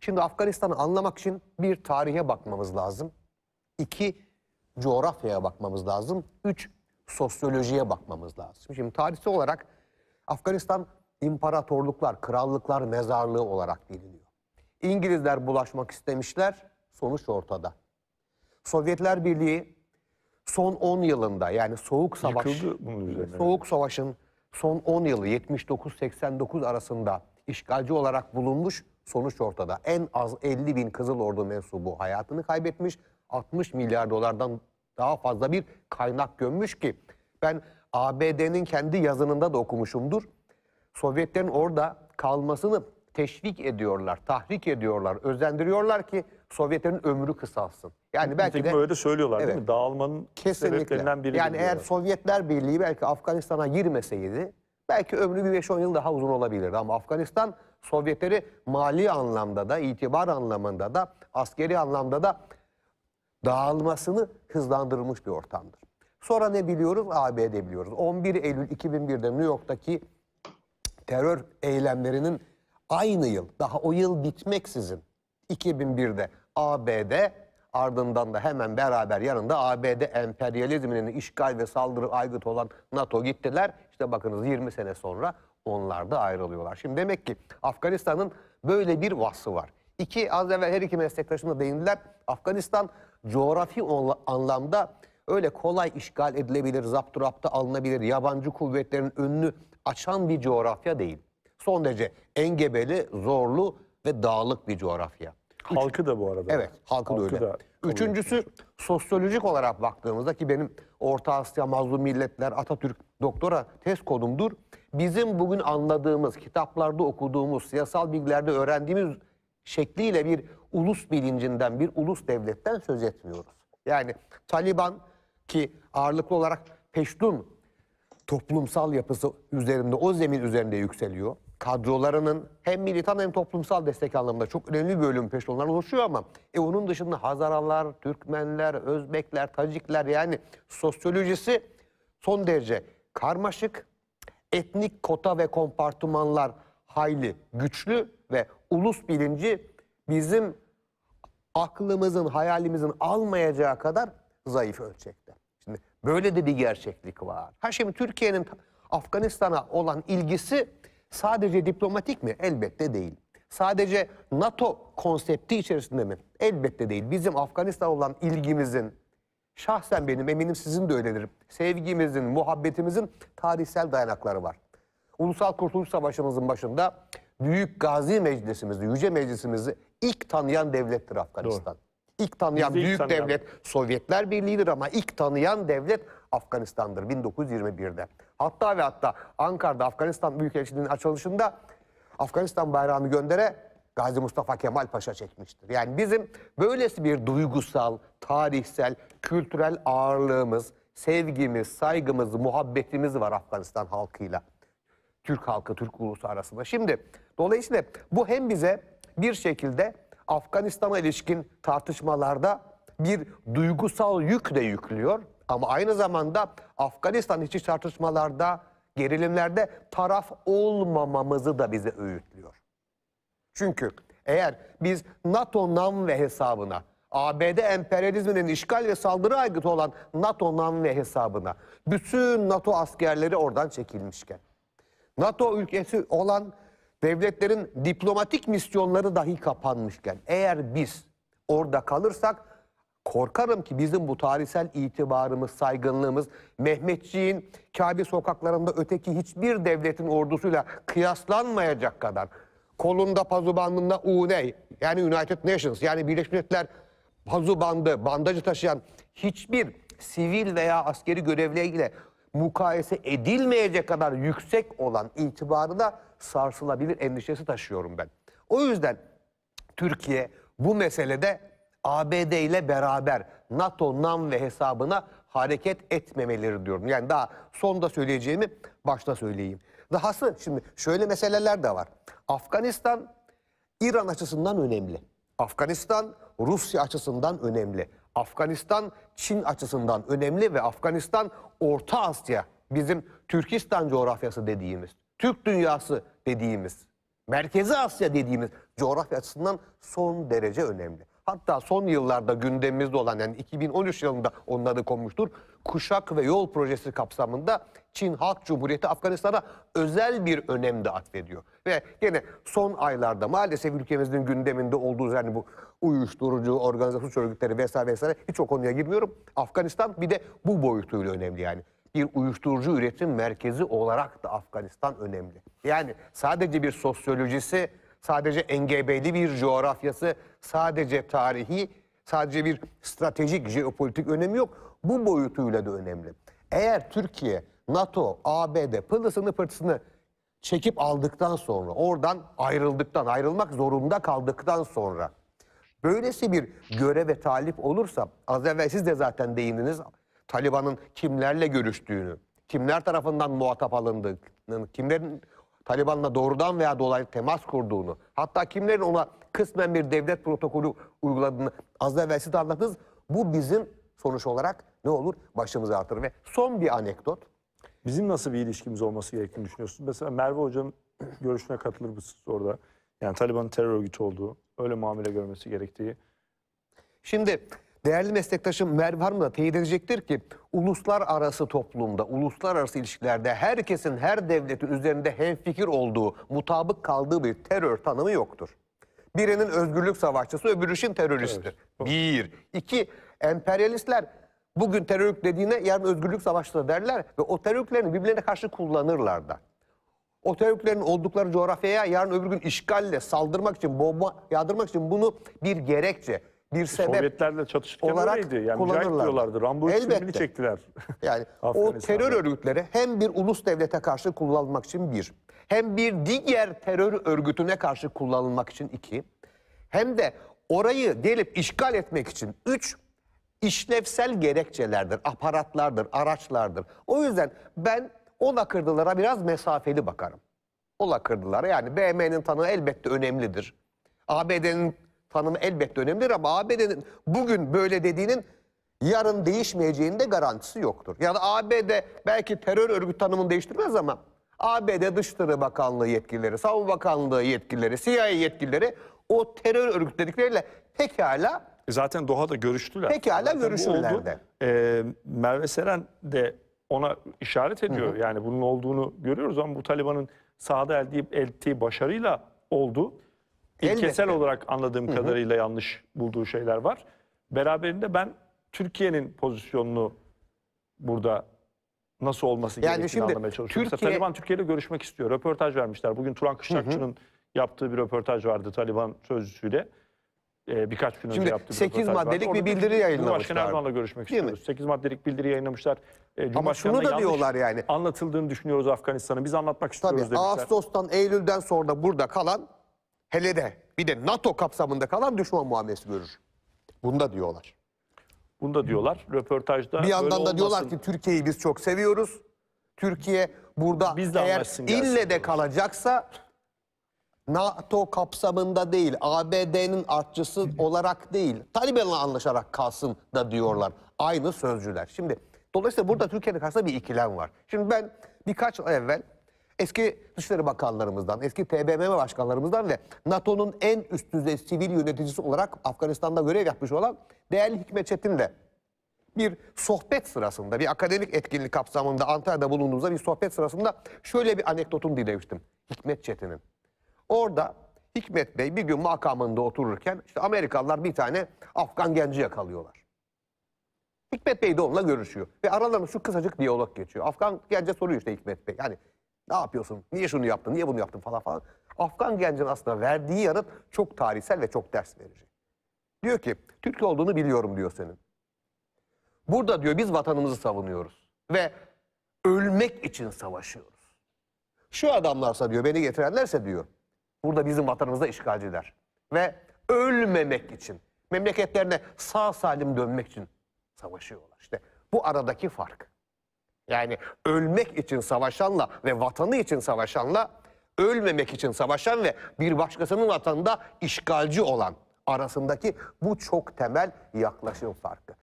Şimdi Afganistan'ı anlamak için bir tarihe bakmamız lazım. İki, coğrafyaya bakmamız lazım. Üç, sosyolojiye bakmamız lazım. Şimdi tarihsel olarak Afganistan imparatorluklar, krallıklar mezarlığı olarak biliniyor. İngilizler bulaşmak istemişler, sonuç ortada. Sovyetler Birliği son 10 yılında yani Soğuk Savaş, Soğuk Savaş'ın son 10 yılı 79-89 arasında işgalci olarak bulunmuş Sonuç ortada. En az 50 bin Kızıl Ordu mensubu hayatını kaybetmiş. 60 milyar dolardan daha fazla bir kaynak gömmüş ki ben ABD'nin kendi yazınında da okumuşumdur. Sovyetlerin orada kalmasını teşvik ediyorlar, tahrik ediyorlar, özendiriyorlar ki Sovyetlerin ömrü kısalsın. Yani belki Nitekim de öyle söylüyorlar evet, değil mi? Dağılmanın kesinlikle. sebeplerinden biri. Yani eğer Sovyetler Birliği belki Afganistan'a girmeseydi belki ömrü bir 5-10 yıl daha uzun olabilirdi ama Afganistan Sovyetleri mali anlamda da, itibar anlamında da, askeri anlamda da dağılmasını hızlandırmış bir ortamdır. Sonra ne biliyoruz? ABD biliyoruz. 11 Eylül 2001'de New York'taki terör eylemlerinin aynı yıl, daha o yıl bitmeksizin 2001'de ABD ardından da hemen beraber yanında ABD emperyalizminin işgal ve saldırı aygıt olan NATO gittiler. İşte bakınız 20 sene sonra onlar da ayrılıyorlar. Şimdi demek ki Afganistan'ın böyle bir vasfı var. İki, az evvel her iki meslektaşım değindiler. Afganistan coğrafi anlamda öyle kolay işgal edilebilir, zapturapta alınabilir, yabancı kuvvetlerin önünü açan bir coğrafya değil. Son derece engebeli, zorlu ve dağlık bir coğrafya. Halkı da bu arada. Evet, halkı, halkı da öyle. Da Üçüncüsü sosyolojik olarak baktığımızda ki benim Orta Asya Mazlum Milletler Atatürk doktora tez konumdur. Bizim bugün anladığımız, kitaplarda okuduğumuz, siyasal bilgilerde öğrendiğimiz şekliyle bir ulus bilincinden, bir ulus devletten söz etmiyoruz. Yani Taliban ki ağırlıklı olarak Peştun toplumsal yapısı üzerinde, o zemin üzerinde yükseliyor kadrolarının hem militan hem toplumsal destek anlamında çok önemli bir bölüm peştonlar oluşuyor ama e, onun dışında Hazaralar, Türkmenler, Özbekler, Tacikler yani sosyolojisi son derece karmaşık. Etnik kota ve kompartımanlar hayli güçlü ve ulus bilinci bizim aklımızın, hayalimizin almayacağı kadar zayıf ölçekte. Şimdi böyle de bir gerçeklik var. Ha şimdi Türkiye'nin Afganistan'a olan ilgisi Sadece diplomatik mi? Elbette değil. Sadece NATO konsepti içerisinde mi? Elbette değil. Bizim Afganistan olan ilgimizin, şahsen benim eminim sizin de öyledir. Sevgimizin, muhabbetimizin tarihsel dayanakları var. Ulusal Kurtuluş Savaşı'mızın başında Büyük Gazi Meclisimizi, Yüce Meclisimizi ilk tanıyan devlettir Afganistan. Doğru. İlk tanıyan Bizi büyük ilk tanıyan. devlet Sovyetler Birliği'dir ama ilk tanıyan devlet Afganistan'dır 1921'de. Hatta ve hatta Ankara'da Afganistan Büyükelçiliği'nin açılışında Afganistan bayrağını göndere Gazi Mustafa Kemal Paşa çekmiştir. Yani bizim böylesi bir duygusal, tarihsel, kültürel ağırlığımız, sevgimiz, saygımız, muhabbetimiz var Afganistan halkıyla. Türk halkı, Türk ulusu arasında. Şimdi dolayısıyla bu hem bize bir şekilde Afganistan'a ilişkin tartışmalarda bir duygusal yük de yüklüyor. Ama aynı zamanda Afganistan içi tartışmalarda gerilimlerde taraf olmamamızı da bize öğütlüyor. Çünkü eğer biz NATO nam ve hesabına, ABD emperyalizminin işgal ve saldırı aygıtı olan NATO nam ve hesabına, bütün NATO askerleri oradan çekilmişken, NATO ülkesi olan devletlerin diplomatik misyonları dahi kapanmışken, eğer biz orada kalırsak Korkarım ki bizim bu tarihsel itibarımız, saygınlığımız Mehmetçiğin Kabe sokaklarında öteki hiçbir devletin ordusuyla kıyaslanmayacak kadar kolunda pazu bandında UNE yani United Nations yani Birleşmiş Milletler pazu bandı, bandajı taşıyan hiçbir sivil veya askeri görevliyle mukayese edilmeyecek kadar yüksek olan itibarı da sarsılabilir endişesi taşıyorum ben. O yüzden Türkiye bu meselede ABD ile beraber NATO, NAM ve hesabına hareket etmemeleri diyorum. Yani daha sonda söyleyeceğimi başta söyleyeyim. Dahası şimdi şöyle meseleler de var. Afganistan İran açısından önemli. Afganistan Rusya açısından önemli. Afganistan Çin açısından önemli ve Afganistan Orta Asya bizim Türkistan coğrafyası dediğimiz, Türk dünyası dediğimiz, Merkezi Asya dediğimiz coğrafya açısından son derece önemli hatta son yıllarda gündemimizde olan yani 2013 yılında onları konmuştur. Kuşak ve Yol Projesi kapsamında Çin Halk Cumhuriyeti Afganistan'a özel bir önem de atfediyor. Ve gene son aylarda maalesef ülkemizin gündeminde olduğu yani bu uyuşturucu, organize suç örgütleri vesaire vesaire hiç o konuya girmiyorum. Afganistan bir de bu boyutuyla önemli yani bir uyuşturucu üretim merkezi olarak da Afganistan önemli. Yani sadece bir sosyolojisi, sadece engebeli bir coğrafyası, sadece tarihi, sadece bir stratejik jeopolitik önemi yok. Bu boyutuyla da önemli. Eğer Türkiye, NATO, ABD pılısını pırtısını çekip aldıktan sonra, oradan ayrıldıktan, ayrılmak zorunda kaldıktan sonra böylesi bir göreve talip olursa, az evvel siz de zaten değindiniz, Taliban'ın kimlerle görüştüğünü, kimler tarafından muhatap alındığını, kimlerin Taliban'la doğrudan veya dolaylı temas kurduğunu, hatta kimlerin ona kısmen bir devlet protokolü uyguladığını az evvel siz anlattınız. Bu bizim sonuç olarak ne olur? Başımızı artırır. Ve son bir anekdot. Bizim nasıl bir ilişkimiz olması gerektiğini düşünüyorsunuz? Mesela Merve Hocam görüşüne katılır mısınız orada? Yani Taliban'ın terör örgütü olduğu, öyle muamele görmesi gerektiği. Şimdi Değerli meslektaşım Merve Hanım da teyit edecektir ki uluslararası toplumda, uluslararası ilişkilerde herkesin her devletin üzerinde hemfikir olduğu, mutabık kaldığı bir terör tanımı yoktur. Birinin özgürlük savaşçısı, öbürü için teröristtir. Evet. Bir. iki emperyalistler bugün terörlük dediğine yarın özgürlük savaşçısı derler ve o terörlüklerini birbirlerine karşı kullanırlar da. O terörlüklerin oldukları coğrafyaya yarın öbür gün işgalle saldırmak için, bomba yağdırmak için bunu bir gerekçe, bir e, sebep Sovyetlerle çatışırken olarak öyleydi. Yani kullanırlar. diyorlardı. Rambo filmini çektiler. Yani o terör örgütleri hem bir ulus devlete karşı kullanılmak için bir, hem bir diğer terör örgütüne karşı kullanılmak için iki, hem de orayı gelip işgal etmek için üç, işlevsel gerekçelerdir, aparatlardır, araçlardır. O yüzden ben o lakırdılara biraz mesafeli bakarım. O lakırdılara yani BM'nin tanığı elbette önemlidir. ABD'nin tanımı elbette önemlidir ama ABD'nin bugün böyle dediğinin yarın değişmeyeceğinin de garantisi yoktur. Yani ABD belki terör örgüt tanımını değiştirmez ama ABD Dışişleri Bakanlığı yetkilileri, Savunma Bakanlığı yetkilileri, CIA yetkilileri o terör örgütledikleriyle pekala e Zaten Doha'da görüştüler. pekala Zaten bu de. Ee, Merve Seren de ona işaret ediyor. Yani bunun olduğunu görüyoruz ama bu Taliban'ın sahada elde ettiği başarıyla oldu. İlkesel olarak anladığım Hı -hı. kadarıyla yanlış bulduğu şeyler var. Beraberinde ben Türkiye'nin pozisyonunu burada nasıl olması yani gerektiğini şimdi, anlamaya çalışıyorum. Türkiye... Mesela Taliban Türkiye ile görüşmek istiyor. Röportaj vermişler. Bugün Turan Kışlakçı'nın yaptığı bir röportaj vardı Taliban sözcüsüyle. Ee, birkaç gün Şimdi önce yaptığı 8 bir maddelik vardı. bir bildiri yayınlamışlar. Cumhurbaşkanı görüşmek Değil istiyoruz. Mi? 8 maddelik bildiri yayınlamışlar. Ee, Ama şunu da diyorlar yani. Anlatıldığını düşünüyoruz Afganistan'ı. Biz anlatmak istiyoruz Tabii, demişler. Ağustos'tan, Eylül'den sonra burada kalan Hele de bir de NATO kapsamında kalan düşman muamelesi görür. Bunda diyorlar. Bunda diyorlar. Röportajda bir yandan da diyorlar olmasın. ki Türkiye'yi biz çok seviyoruz. Türkiye burada biz de eğer ille de kalacaksa NATO kapsamında değil, ABD'nin artçısı olarak değil, Taliban'la anlaşarak kalsın da diyorlar. Aynı sözcüler. Şimdi dolayısıyla burada Türkiye'nin karşısında bir ikilem var. Şimdi ben birkaç ay evvel eski Dışişleri Bakanlarımızdan, eski TBMM başkanlarımızdan ve NATO'nun en üst düzey sivil yöneticisi olarak Afganistan'da görev yapmış olan değerli Hikmet Çetin Çetin'le bir sohbet sırasında, bir akademik etkinlik kapsamında Antalya'da bulunduğumuzda bir sohbet sırasında şöyle bir anekdotunu dinlemiştim Hikmet Çetin'in. Orada Hikmet Bey bir gün makamında otururken işte Amerikalılar bir tane Afgan genci yakalıyorlar. Hikmet Bey de onunla görüşüyor ve aralarında şu kısacık diyalog geçiyor. Afgan gence soruyor işte Hikmet Bey. Yani ne yapıyorsun? Niye şunu yaptın? Niye bunu yaptın falan falan. Afgan gencin aslında verdiği yanıt çok tarihsel ve çok ders verici. Diyor ki Türk olduğunu biliyorum diyor senin. Burada diyor biz vatanımızı savunuyoruz ve ölmek için savaşıyoruz. Şu adamlarsa diyor beni getirenlerse diyor burada bizim vatanımızda işgalciler ve ölmemek için memleketlerine sağ salim dönmek için savaşıyorlar. İşte bu aradaki fark. Yani ölmek için savaşanla ve vatanı için savaşanla ölmemek için savaşan ve bir başkasının vatanında işgalci olan arasındaki bu çok temel yaklaşım farkı.